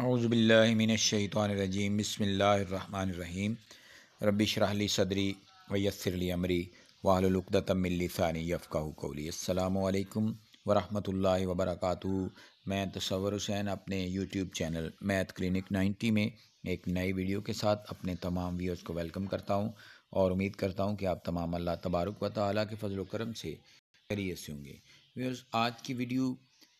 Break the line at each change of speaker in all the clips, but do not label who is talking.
अज़बिल्लिमिनशैतरजीम बसमीम शराली सदरी वैसरली अमरी वाहलुकदतमिलसानी कौली अल्लाम वरहमतुल्ला वबरक मैं तस्वर हुसैन अपने यूट्यूब चैनल मैथ क्लिनिक 90 में एक नई वीडियो के साथ अपने तमाम व्यूअर्स को वेलकम करता हूँ और उम्मीद करता हूँ कि आप तमाम अल्लाह तबारक व ताली के फजल करम से करिए से होंगे व्यूअर्स आज की वीडियो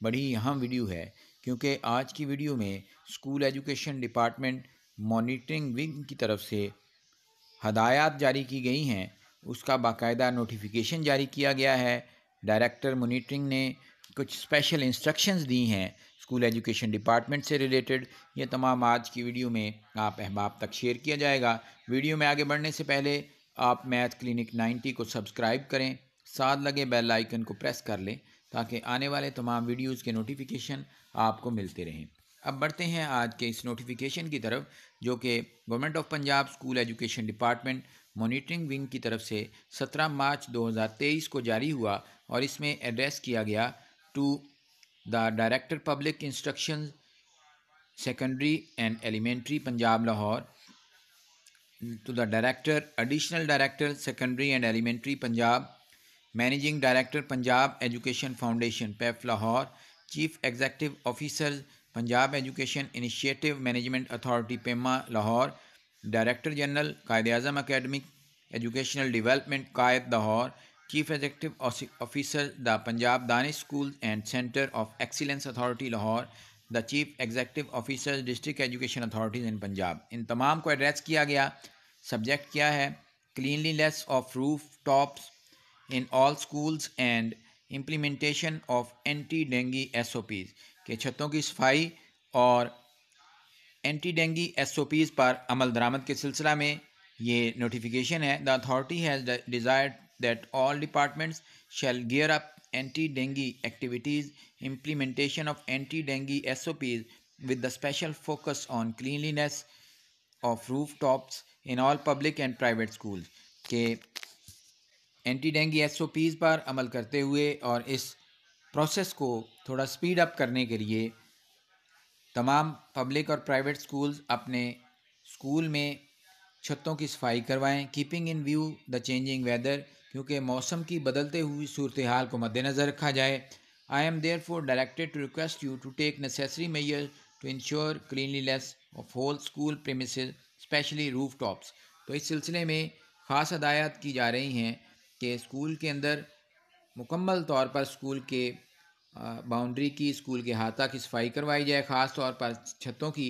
बड़ी अहम वीडियो है क्योंकि आज की वीडियो में school education department monitoring wing की तरफ से हदायत जारी की गई हैं उसका बाकायदा नोटिफिकेशन जारी किया गया है डायरेक्टर मोनिटरिंग ने कुछ स्पेशल इंस्ट्रक्शंस दी हैं स्कूल एजुकेशन डिपार्टमेंट से रिलेटेड ये तमाम आज की वीडियो में आप अहबाब तक शेयर किया जाएगा वीडियो में आगे बढ़ने से पहले आप मैथ क्लिनिक 90 को सब्सक्राइब करें साथ लगे बेल आइकन को प्रेस कर लें ताकि आने वाले तमाम वीडियोज़ के नोटिफिकेशन आपको मिलते रहें अब बढ़ते हैं आज के इस नोटिफिकेशन की तरफ जो कि government of Punjab school education department monitoring wing की तरफ से 17 मार्च 2023 को जारी हुआ और इसमें एड्रेस किया गया to the director public instruction secondary and elementary Punjab Lahore to the director additional director secondary and elementary Punjab managing director Punjab education foundation PEF Lahore chief executive officer Punjab education initiative management authority PEMA Lahore director general Quaid Azam academic educational development QAED Lahore chief executive officer the Punjab Danish school and centre of excellence authority Lahore the chief executive officer district education authorities इन पंजाब इन तमाम को address किया गया subject क्या है cleanliness of roof tops in all schools and implementation of anti dengue S O Ps के छतों की सफाई और anti dengue S O Ps पर अमल दरामद के सिलसिला में ये नोटिफिकेशन है the authority has desire that all departments shall gear up anti dengue activities implementation of anti dengue S O Ps with the special focus on cleanliness of roof tops in all public and private school के anti dengue S पर अमल करते हुए और इस process को थोड़ा speed up करने के लिए तमाम पब्लिक और प्राइवेट स्कूल्स अपने स्कूल में छतों की सफाई करवाएं keeping in view the changing weather क्योंकि मौसम की बदलते हुई सूरत हाल को मद्देनज़र रखा जाए I am therefore directed to request you to take necessary measure to ensure cleanliness of whole school premise specially roof tops तो इस सिलसिले में ख़ास हदायत की जा रही हैं कि स्कूल के अंदर मुकम्मल तौर पर स्कूल के बाउंड्री की स्कूल के हाथा की सफाई करवाई जाए ख़ास तौर पर छतों की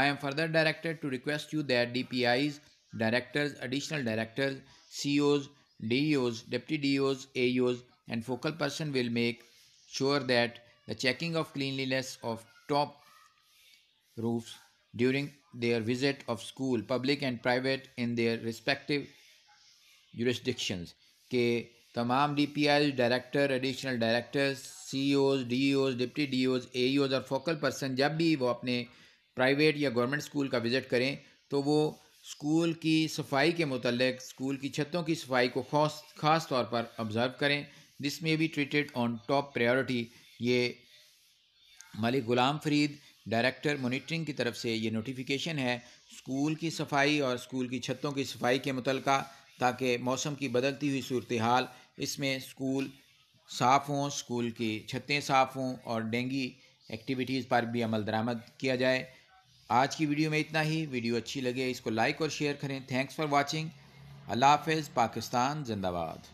I am further directed to request you that D P Is directors additional directors C Os D Os deputy D Os A Os and focal person will make sure that the checking of cleanliness of top roof during their visit of school public and private in their respective jurisdictions. D P DPI director additional directors E Os deputy DEOs AEOs और focal person जब भी वो अपने private या government school का visit करें तो वो स्कूल की सफाई के मतलब स्कूल की छतों की सफाई को खास खास तौर पर ऑब्ज़र्व करें जिसमें भी ट्रीटेड ऑन टॉप प्रायोरिटी ये मालिक ग़ुलाम फरीद डायरेक्टर मोनिटरिंग की तरफ से ये नोटिफिकेशन है स्कूल की सफाई और स्कूल की छतों की सफाई के मुतलका ताकि मौसम की बदलती हुई सूरत हाल इसमें स्कूल साफ़ हों स्कूल की छतें साफ़ हों और डेंगी एक्टिविटीज़ पर भी अमल दरामद किया जाए आज की वीडियो में इतना ही वीडियो अच्छी लगे इसको लाइक और शेयर करें थैंक्स फॉर वॉचिंग अल्लाह हाफ पाकिस्तान जिंदाबाद